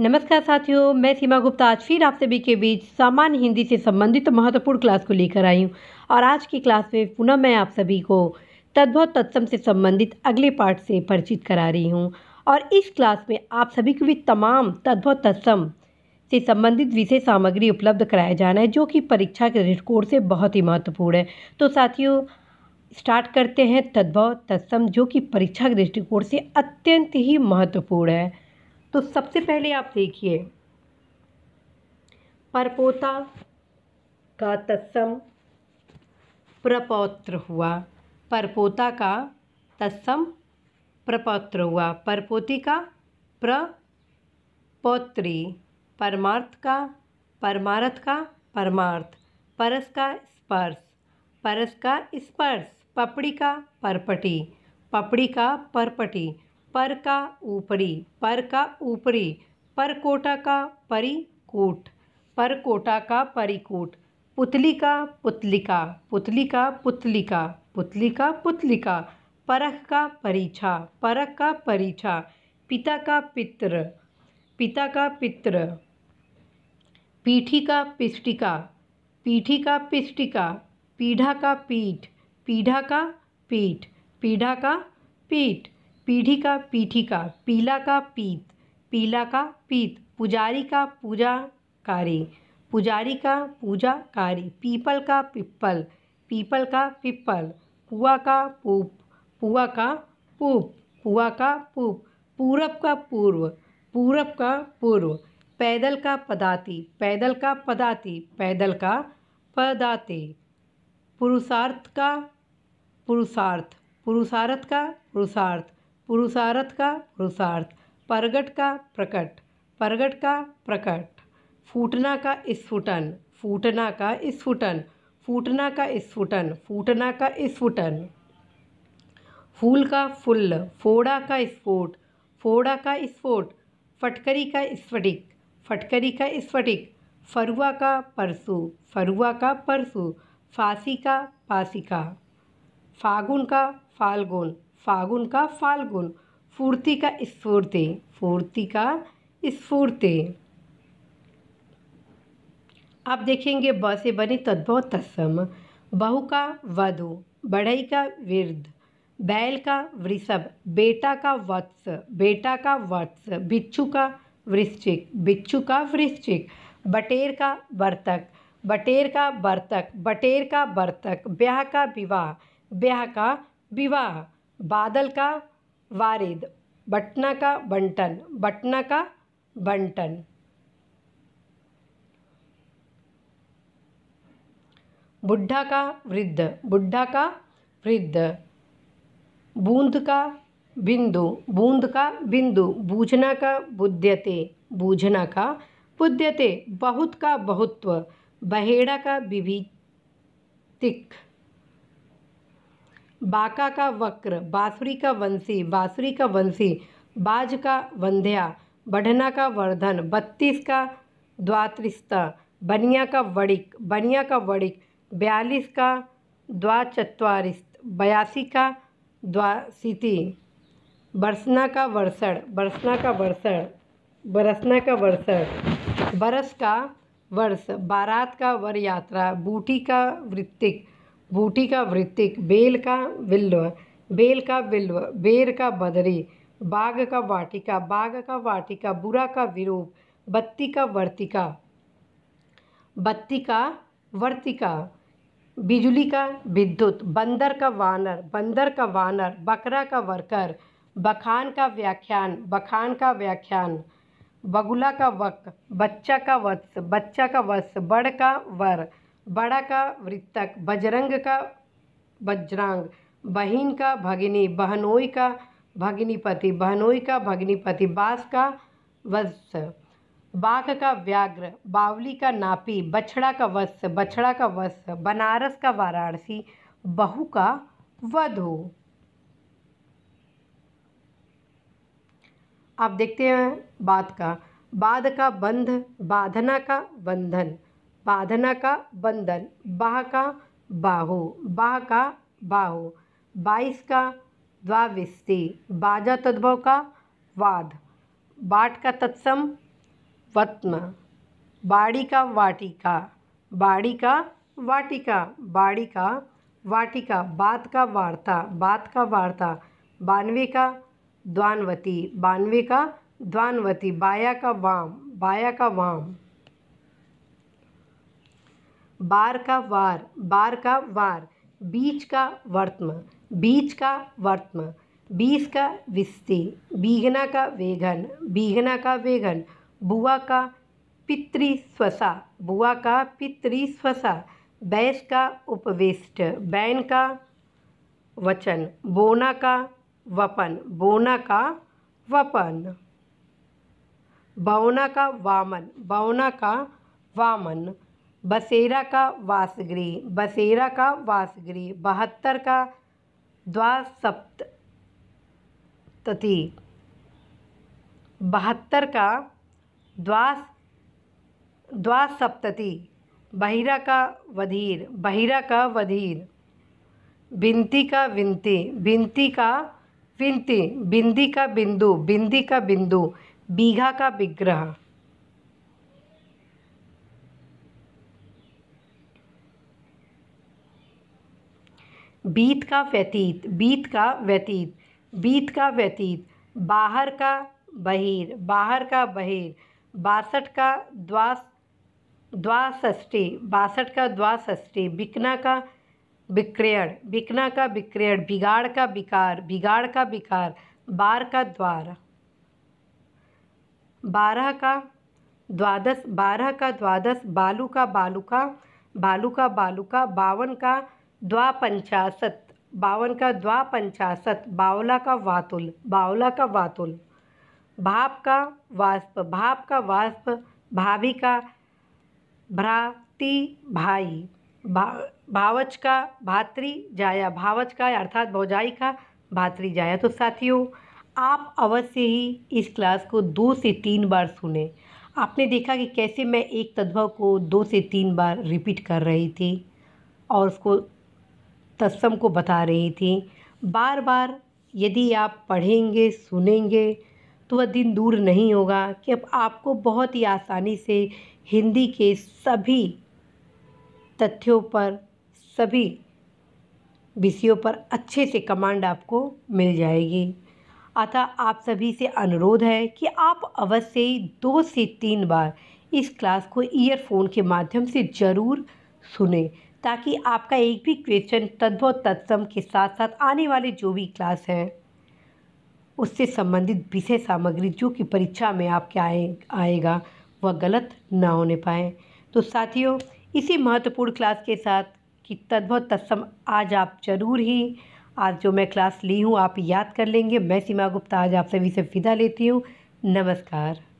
नमस्कार साथियों मैं सीमा गुप्ता आज फिर आप सभी के बीच सामान्य हिंदी से संबंधित महत्वपूर्ण क्लास को लेकर आई हूँ और आज की क्लास में पुनः मैं आप सभी को तद्भव तत्सम से संबंधित अगले पार्ट से परिचित करा रही हूँ और इस क्लास में आप सभी को भी तमाम तद्भव तत्सम से संबंधित विषय सामग्री उपलब्ध कराया जाना है जो कि परीक्षा के दृष्टिकोण से बहुत ही महत्वपूर्ण है तो साथियों स्टार्ट करते हैं तद्भव तत्सम जो कि परीक्षा के दृष्टिकोण से अत्यंत ही महत्वपूर्ण है तो सबसे पहले आप देखिए परपोता का तत्सम प्रपौत्र हुआ परपोता का तत्सम प्रपौत्र हुआ परपोती का प्रपौत्री परमार्थ का परमार्थ का परमार्थ परस का स्पर्श परस का स्पर्श पपड़ी का परपटी पपड़ी का परपटी पर का ऊपरी पर का ऊपरी परकोटा का पर परकोटा का परिकूट पुतली का पुतलिका पुतली का पुतलिका पुतली का पुतलिका परख का परीक्षा परख का परीक्षा पिता का पित्र पिता का पित्र पीठी का पिष्टिका पीठी का पिष्टिका पीढ़ा का पीठ पीढ़ा का पीठ पीढ़ा का पीठ पीढ़ी का पीठी का पीला का पीत पीला का पीत पुजारी का पूजा कारी पुजारी का पूजा कारी पीपल का पिप्पल पीपल का पिप्पल पुआ का पूप पुआ का पूप पुआ का पूप पूरब का पूर्व पूरब का पूर्व पैदल का पदाती पैदल का पदाती पैदल का पदाते पुरुषार्थ का पुरुषार्थ पुरुषार्थ का पुरुषार्थ पुरुषार्थ का पुरुषार्थ प्रगट का प्रकट प्रगट का प्रकट फूटना का स्फुटन फूटना का स्फुटन फूटना का स्फुटन फूटना का स्फुटन फूल का फुल फोड़ा का स्फोट फोड़ा का स्फोट फटकरी का स्फटिक फटकरी का स्फटिक फरुआ का परसु फरुआ का परसु फांसी का फासिका फागुन का फाल्गुन फागुन का फाल्गुन फूर्ति का स्फूर्ति फूर्ति का स्फूर्ति आप देखेंगे ब से बने तद्भव तत्सम बहु का वधु बढ़ई का वृद्ध बैल का वृषभ बेटा का वत्स बेटा का वत्स बिच्छू का वृश्चिक बिच्छू का वृश्चिक बटेर का बर्तक बटेर का बर्तक बटेर का बर्तक ब्याह का विवाह ब्याह का विवाह बादल का वारिद बटना का बंटन बटना का बंटन बुढ़ा का वृद्ध बुढ़ा का वृद्ध बूंद का बिंदु बूंद का बिंदु बूझना का बुद्धते बूझना का बुद्ध्यते बहुत का बहुत्व बहेड़ा का विभितिक बाका का वक्र बांसुरी का वंशी बांसुरी का वंशी बाज का वंध्या बढ़ना का वर्धन बत्तीस का द्वात्रिस्ता बनिया का वड़िक बनिया का वड़िक बयालीस का द्वाचत्वारिस्त बयासी का द्वासिति बरसना का वर्षण बरसना का वर्षण बरसना का वर्षण बरस का वर्ष बारात का वर यात्रा बूटी का वृत्तिक बूटी का वृत्तिक बेल का विल्व बेल का विल्व बेर का बदरी बाघ का वाटिका बाघ का वाटिका बुरा का विरूप बत्ती का वर्तिका बत्ती का वर्तिका बिजली का विद्युत बंदर का वानर बंदर का वानर बकरा का वर्कर बखान का व्याख्यान बखान का व्याख्यान बगुला का वक बच्चा का वत्स बच्चा का वत्स बड़ का वर बड़ा का वृत्तक बजरंग का बजरंग बहन का भगिनी बहनोई का भगिनीपति बहनोई का भगिनीपति बास का वत्स बाघ का व्याघ्र बावली का नापी बछड़ा का वत्स बछड़ा का वत्स बनारस का वाराणसी बहु का वधु आप देखते हैं बात का बाद का बंध बाधना का बंधन बाधना का बंधन बाह का बाहु बाह का बाहु बाईस का द्वाविस्ती बाजा तद्भव का वाद बाट का तत्सम वत्म बाड़ी का वाटिका बाड़ी का वाटिका बाड़ी का वाटिका बात का वार्ता बात का वार्ता बानवे का द्वानवती बानवे का द्वानवती बाया का वाम बाया का वाम बार का वार बार का वार बीच का वर्त्म बीच का वर्तम बीस का विस्ते बीघना का वेघन बीघना का वेघन बुआ का पितृस्वसा बुआ का पितृस्वसा बैस का उपविष्ट बैन का वचन बोना का वपन बोना का वपन बौना का वामन बौना का वामन बसेरा का वासगृह बसेरा का वासगृह बहत्तर का द्वासप्तति बहत्तर का द्वास द्वासप्तति बहिरा का वधीर बहिरा का वधीर बिनती का विनती बिनती का विनती बिंदी का बिंदु बिंदी का बिंदु बीघा का विग्रह बीत का व्यतीत बीत का व्यतीत बीत का व्यतीत बाहर का बहिर बाहर का बहिर बासठ का द्वास द्वाष्टी बासठ का द्वाष्टी बिकना का विक्रयण बिकना का विक्रयण बिगाड़ का बिकार बिगाड़ का बिकार बार का द्वार बारह का द्वादश बारह का द्वादश बालू का बालू का बालू का बालू का बावन का द्वापंचाशत बावन का द्वापंचाशत बावला का वातुल बावला का वातुल भाप का वाष्प भाप का वाष्प भाभी का भ्राति भाई भा भावच का भातृ जाया भावच का अर्थात भौजाई का भातृ जाया तो साथियों आप अवश्य ही इस क्लास को दो से तीन बार सुने आपने देखा कि कैसे मैं एक तद्भव को दो से तीन बार रिपीट कर रही थी और उसको तत्सम को बता रही थी बार बार यदि आप पढ़ेंगे सुनेंगे तो वह दिन दूर नहीं होगा कि अब आपको बहुत ही आसानी से हिंदी के सभी तथ्यों पर सभी विषयों पर अच्छे से कमांड आपको मिल जाएगी अतः आप सभी से अनुरोध है कि आप अवश्य ही दो से तीन बार इस क्लास को ईयरफोन के माध्यम से ज़रूर सुने ताकि आपका एक भी क्वेश्चन तद्भव तत्सम के साथ साथ आने वाले जो भी क्लास हैं उससे संबंधित विषय सामग्री जो कि परीक्षा में आपके आए आएगा वह गलत ना होने पाए तो साथियों इसी महत्वपूर्ण क्लास के साथ कि तद्भव तत्सम आज आप जरूर ही आज जो मैं क्लास ली हूँ आप याद कर लेंगे मैं सीमा गुप्ता आज आप सभी से विदा लेती हूँ नमस्कार